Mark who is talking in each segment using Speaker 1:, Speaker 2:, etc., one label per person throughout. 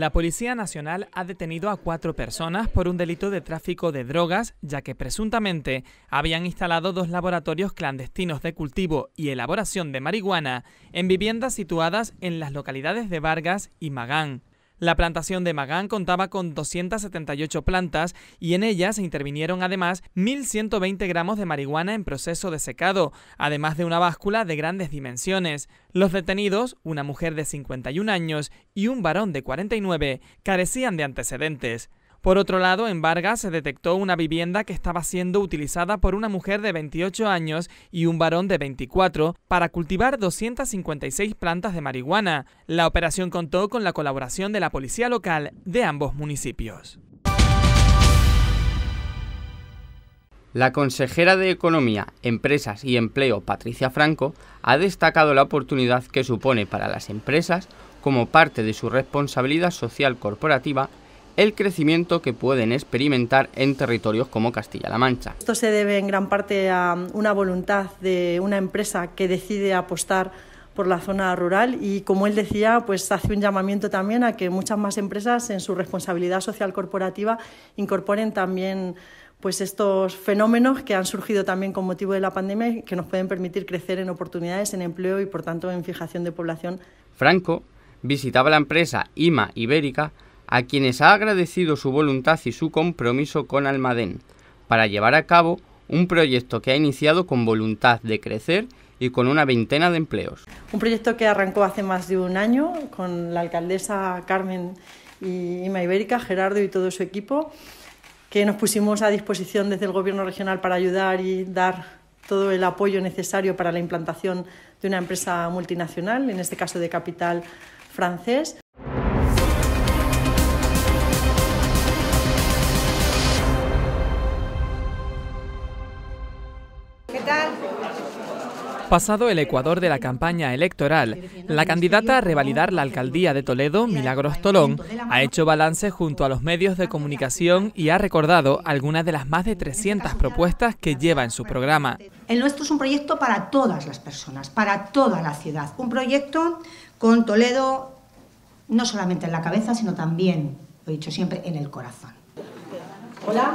Speaker 1: La Policía Nacional ha detenido a cuatro personas por un delito de tráfico de drogas, ya que presuntamente habían instalado dos laboratorios clandestinos de cultivo y elaboración de marihuana en viviendas situadas en las localidades de Vargas y Magán. La plantación de Magán contaba con 278 plantas y en ellas se intervinieron además 1.120 gramos de marihuana en proceso de secado, además de una báscula de grandes dimensiones. Los detenidos, una mujer de 51 años y un varón de 49, carecían de antecedentes. Por otro lado, en Vargas se detectó una vivienda que estaba siendo utilizada por una mujer de 28 años y un varón de 24 para cultivar 256 plantas de marihuana. La operación contó con la colaboración de la policía local de ambos municipios. La consejera de Economía, Empresas y Empleo, Patricia Franco, ha destacado la oportunidad que supone para las empresas como parte de su responsabilidad social corporativa el crecimiento que pueden experimentar en territorios como Castilla-La Mancha.
Speaker 2: Esto se debe en gran parte a una voluntad de una empresa que decide apostar por la zona rural y como él decía, pues hace un llamamiento también a que muchas más empresas en su responsabilidad social corporativa incorporen también pues estos fenómenos que han surgido también con motivo de la pandemia y que nos pueden permitir crecer en oportunidades, en empleo y por tanto en fijación de población.
Speaker 1: Franco visitaba la empresa IMA Ibérica a quienes ha agradecido su voluntad y su compromiso con Almadén, para llevar a cabo un proyecto que ha iniciado con voluntad de crecer y con una veintena de empleos.
Speaker 2: Un proyecto que arrancó hace más de un año con la alcaldesa Carmen y Ima Ibérica, Gerardo y todo su equipo, que nos pusimos a disposición desde el Gobierno regional para ayudar y dar todo el apoyo necesario para la implantación de una empresa multinacional, en este caso de capital francés,
Speaker 1: Pasado el Ecuador de la campaña electoral, la candidata a revalidar la alcaldía de Toledo, Milagros Tolón, ha hecho balance junto a los medios de comunicación y ha recordado algunas de las más de 300 propuestas que lleva en su programa.
Speaker 2: El nuestro es un proyecto para todas las personas, para toda la ciudad. Un proyecto con Toledo no solamente en la cabeza, sino también, lo he dicho siempre, en el corazón.
Speaker 1: Hola.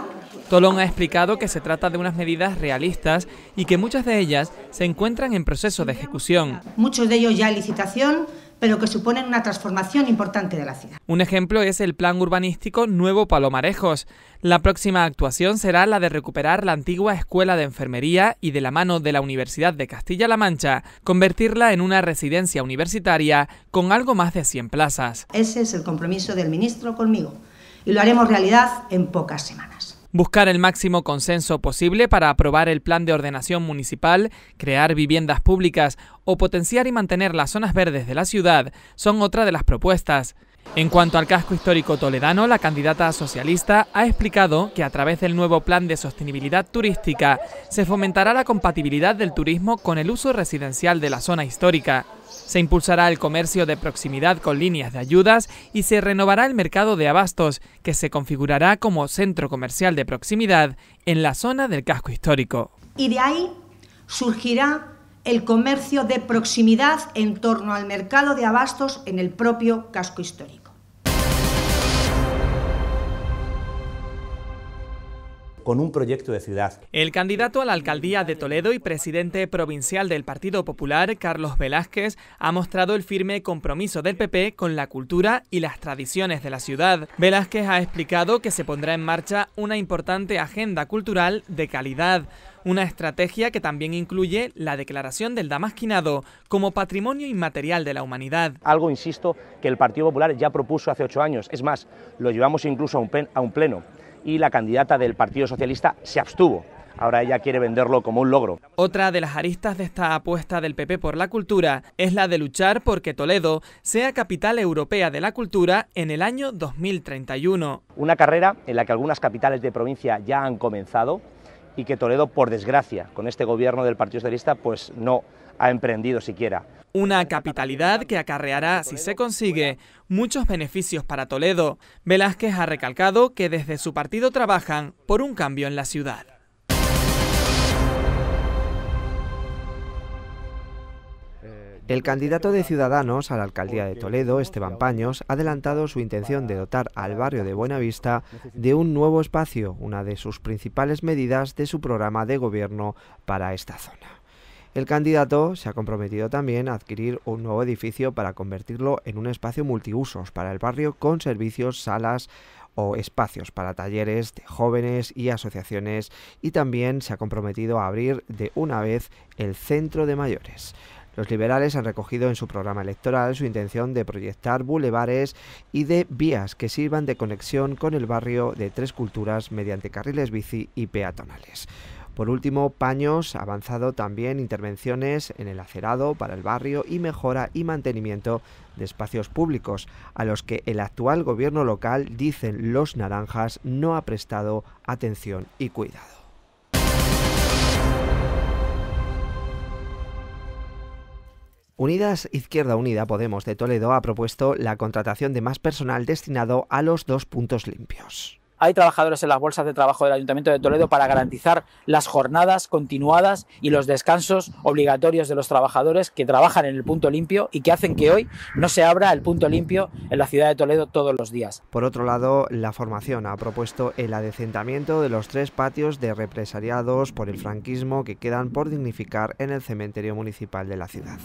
Speaker 1: Tolón ha explicado que se trata de unas medidas realistas y que muchas de ellas se encuentran en proceso de ejecución.
Speaker 2: Muchos de ellos ya licitación, pero que suponen una transformación importante de la ciudad.
Speaker 1: Un ejemplo es el plan urbanístico Nuevo Palomarejos. La próxima actuación será la de recuperar la antigua escuela de enfermería y de la mano de la Universidad de Castilla-La Mancha, convertirla en una residencia universitaria con algo más de 100 plazas. Ese es el
Speaker 2: compromiso del ministro conmigo y lo haremos realidad en pocas semanas
Speaker 1: buscar el máximo consenso posible para aprobar el plan de ordenación municipal, crear viviendas públicas o potenciar y mantener las zonas verdes de la ciudad son otra de las propuestas. En cuanto al casco histórico toledano, la candidata socialista ha explicado que a través del nuevo plan de sostenibilidad turística se fomentará la compatibilidad del turismo con el uso residencial de la zona histórica. Se impulsará el comercio de proximidad con líneas de ayudas y se renovará el mercado de abastos, que se configurará como centro comercial de proximidad en la zona del casco histórico.
Speaker 2: Y de ahí surgirá el comercio de proximidad en torno al mercado de abastos en el propio casco histórico.
Speaker 3: con
Speaker 4: un proyecto de ciudad.
Speaker 1: El candidato a la alcaldía de Toledo y presidente provincial del Partido Popular, Carlos Velázquez, ha mostrado el firme compromiso del PP con la cultura y las tradiciones de la ciudad. Velázquez ha explicado que se pondrá en marcha una importante agenda cultural de calidad una estrategia que también incluye la declaración del Damasquinado como patrimonio inmaterial de la humanidad.
Speaker 4: Algo, insisto, que el Partido Popular ya propuso hace ocho años. Es más, lo llevamos incluso a un pleno. Y la candidata del Partido Socialista se abstuvo ahora ella quiere venderlo como un logro.
Speaker 1: Otra de las aristas de esta apuesta del PP por la cultura es la de luchar por que Toledo sea capital europea de la cultura en el año 2031.
Speaker 4: Una carrera en la que algunas capitales de provincia ya han comenzado, y que Toledo, por desgracia, con este gobierno del Partido Socialista, pues no ha emprendido siquiera.
Speaker 1: Una capitalidad que acarreará, si se consigue, muchos beneficios para Toledo. Velázquez ha recalcado que desde su partido trabajan por un cambio en la ciudad.
Speaker 2: El candidato de Ciudadanos a la alcaldía de Toledo, Esteban Paños, ha adelantado su intención de dotar al barrio de Buenavista de un nuevo espacio, una de sus principales medidas de su programa de gobierno para esta zona. El candidato se ha comprometido también a adquirir un nuevo edificio para convertirlo en un espacio multiusos para el barrio con servicios, salas o espacios para talleres de jóvenes y asociaciones y también se ha comprometido a abrir de una vez el centro de mayores. Los liberales han recogido en su programa electoral su intención de proyectar bulevares y de vías que sirvan de conexión con el barrio de Tres Culturas mediante carriles bici y peatonales. Por último, Paños ha avanzado también intervenciones en el acerado para el barrio y mejora y mantenimiento de espacios públicos, a los que el actual gobierno local, dicen los naranjas, no ha prestado atención y cuidado. Unidas Izquierda Unida Podemos de Toledo ha propuesto la contratación de más personal destinado a los dos puntos limpios.
Speaker 1: Hay trabajadores en las bolsas de trabajo del Ayuntamiento de Toledo para garantizar las jornadas continuadas y los descansos obligatorios de los trabajadores que trabajan en el punto limpio y que hacen que hoy no se abra el punto limpio en la ciudad de Toledo todos los días.
Speaker 2: Por otro lado, la formación ha propuesto el adecentamiento de los tres patios de represariados por el franquismo que quedan por dignificar en el cementerio municipal de la ciudad.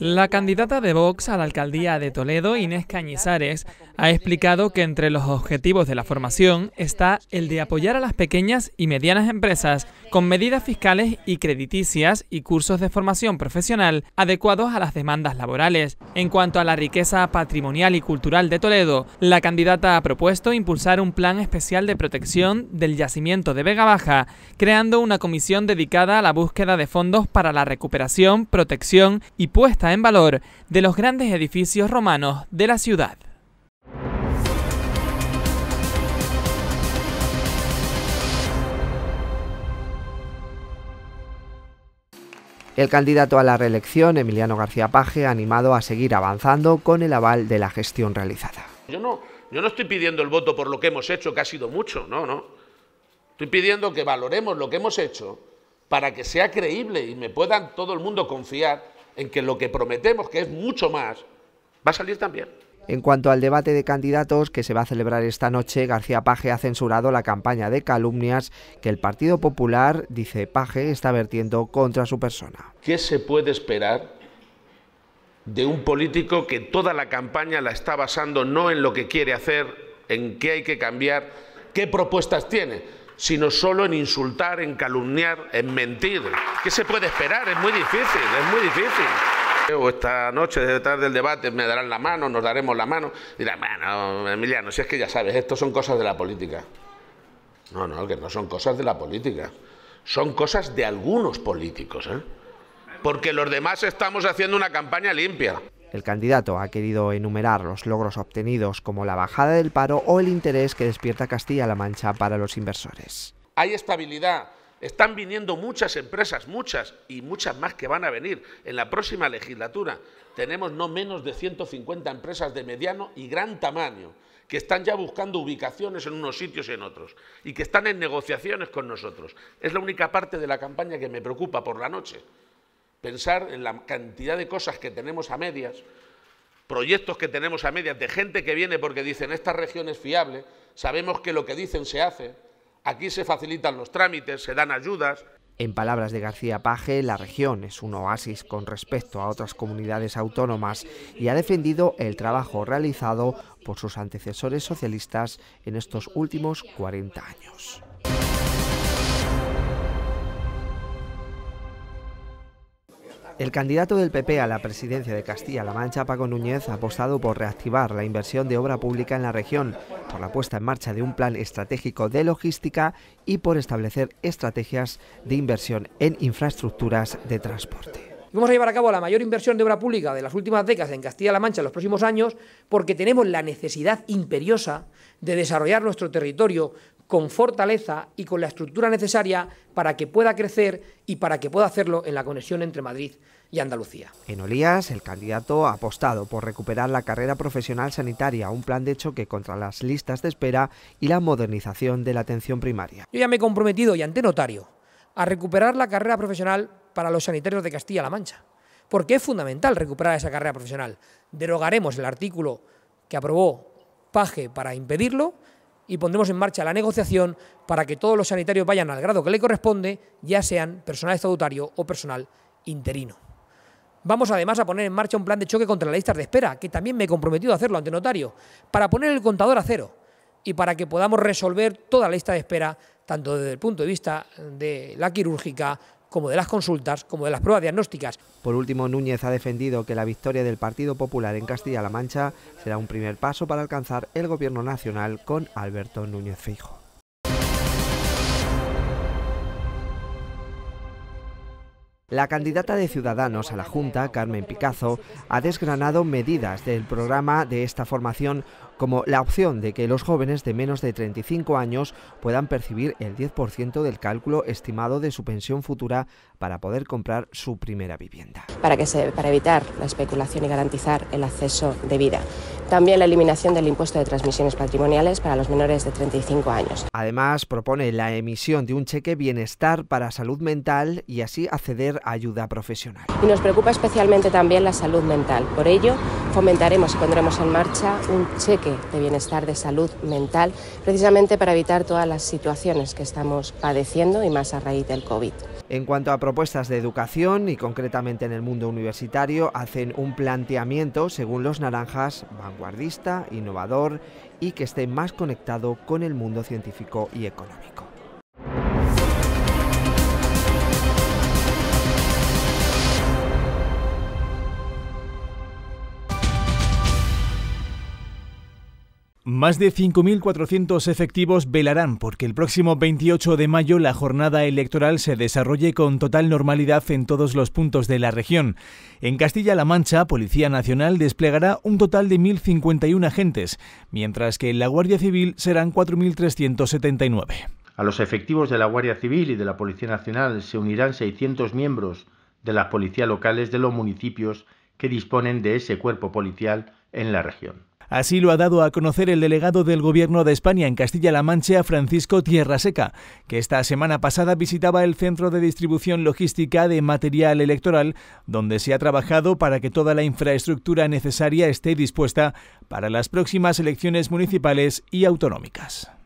Speaker 1: La candidata de Vox a la alcaldía de Toledo, Inés Cañizares, ha explicado que entre los objetivos de la formación está el de apoyar a las pequeñas y medianas empresas con medidas fiscales y crediticias y cursos de formación profesional adecuados a las demandas laborales. En cuanto a la riqueza patrimonial y cultural de Toledo, la candidata ha propuesto impulsar un plan especial de protección del yacimiento de Vega Baja, creando una comisión dedicada a la búsqueda de fondos para la recuperación, protección y puesta en valor de los grandes edificios romanos de la ciudad.
Speaker 2: El candidato a la reelección, Emiliano García Paje, ha animado a seguir avanzando con el aval de la gestión realizada.
Speaker 3: Yo no, yo no estoy pidiendo el voto por lo que hemos hecho, que ha sido mucho, no, no. Estoy pidiendo que valoremos lo que hemos hecho para que sea creíble y me puedan todo el mundo confiar en que lo que prometemos, que es mucho más, va a salir también.
Speaker 2: En cuanto al debate de candidatos que se va a celebrar esta noche, García Paje ha censurado la campaña de calumnias que el Partido Popular, dice Paje, está vertiendo contra su persona.
Speaker 3: ¿Qué se puede esperar de un político que toda la campaña la está basando no en lo que quiere hacer, en qué hay que cambiar, qué propuestas tiene, sino solo en insultar, en calumniar, en mentir. ¿Qué se puede esperar? Es muy difícil, es muy difícil. Esta noche, detrás del debate, me darán la mano, nos daremos la mano. Dirán, bueno, Emiliano, si es que ya sabes, esto son cosas de la política. No, no, que no son cosas de la política. Son cosas de algunos políticos, ¿eh? Porque los demás estamos haciendo una campaña limpia.
Speaker 2: El candidato ha querido enumerar los logros obtenidos como la bajada del paro o el interés que despierta Castilla-La Mancha para los inversores.
Speaker 3: Hay estabilidad, están viniendo muchas empresas, muchas y muchas más que van a venir. En la próxima legislatura tenemos no menos de 150 empresas de mediano y gran tamaño que están ya buscando ubicaciones en unos sitios y en otros y que están en negociaciones con nosotros. Es la única parte de la campaña que me preocupa por la noche pensar en la cantidad de cosas que tenemos a medias, proyectos que tenemos a medias, de gente que viene porque dicen esta región es fiable, sabemos que lo que dicen se hace, aquí se facilitan los trámites, se dan ayudas.
Speaker 2: En palabras de García Paje, la región es un oasis con respecto a otras comunidades autónomas y ha defendido el trabajo realizado por sus antecesores socialistas en estos últimos 40 años. El candidato del PP a la presidencia de Castilla-La Mancha, Paco Núñez, ha apostado por reactivar la inversión de obra pública en la región, por la puesta en marcha de un plan estratégico de logística y por establecer estrategias de inversión en infraestructuras de transporte.
Speaker 4: Vamos a llevar a cabo la mayor inversión de obra pública de las últimas décadas en Castilla-La Mancha en los próximos años porque tenemos la necesidad imperiosa de desarrollar nuestro territorio con fortaleza y con la estructura necesaria para que pueda crecer y para que pueda hacerlo en la conexión entre Madrid y Andalucía.
Speaker 2: En Olías, el candidato ha apostado por recuperar la carrera profesional sanitaria, un plan de que contra las listas de espera y la modernización de la atención primaria.
Speaker 4: Yo ya me he comprometido, y ante notario, a recuperar la carrera profesional para los sanitarios de Castilla-La Mancha, porque es fundamental recuperar esa carrera profesional. Derogaremos el artículo que aprobó Paje para impedirlo y pondremos en marcha la negociación para que todos los sanitarios vayan al grado que le corresponde, ya sean personal estatutario o personal interino. Vamos además a poner en marcha un plan de choque contra las listas de espera, que también me he comprometido a hacerlo ante notario, para poner el contador a cero y para que podamos resolver toda la lista de espera, tanto desde el punto de vista de la quirúrgica como de las consultas, como de las pruebas diagnósticas.
Speaker 2: Por último, Núñez ha defendido que la victoria del Partido Popular en Castilla-La Mancha será un primer paso para alcanzar el gobierno nacional con Alberto Núñez Feijo. La candidata de Ciudadanos a la Junta, Carmen Picazo, ha desgranado medidas del programa de esta formación como la opción de que los jóvenes de menos de 35 años puedan percibir el 10% del cálculo estimado de su pensión futura para poder comprar su primera vivienda. Para, que se, para evitar la especulación y garantizar el acceso de vida. También la eliminación del impuesto de transmisiones patrimoniales para los menores de 35 años. Además, propone la emisión de un cheque bienestar para salud mental y así acceder a ayuda profesional. Y nos preocupa especialmente también la salud mental. Por ello, fomentaremos y pondremos en marcha un cheque de bienestar de salud mental, precisamente para evitar todas las situaciones que estamos padeciendo y más a raíz del COVID. En cuanto a propuestas de educación y concretamente en el mundo universitario, hacen un planteamiento, según los naranjas, vanguardista, innovador y que esté más conectado con el mundo científico y económico.
Speaker 1: Más de 5.400 efectivos velarán porque el próximo 28 de mayo la jornada electoral se desarrolle con total normalidad en todos los puntos de la región. En Castilla-La Mancha, Policía Nacional desplegará un total de 1.051 agentes, mientras
Speaker 3: que en la Guardia Civil serán 4.379. A los efectivos de la Guardia Civil y de la Policía Nacional se unirán 600 miembros de las policías locales de los municipios que disponen de ese cuerpo policial en la región.
Speaker 1: Así lo ha dado a conocer el delegado del Gobierno de España en Castilla-La Mancha, Francisco Tierra Seca, que esta semana pasada visitaba el Centro de Distribución Logística de Material Electoral, donde se ha trabajado para que toda la infraestructura necesaria esté dispuesta para las próximas elecciones municipales y autonómicas.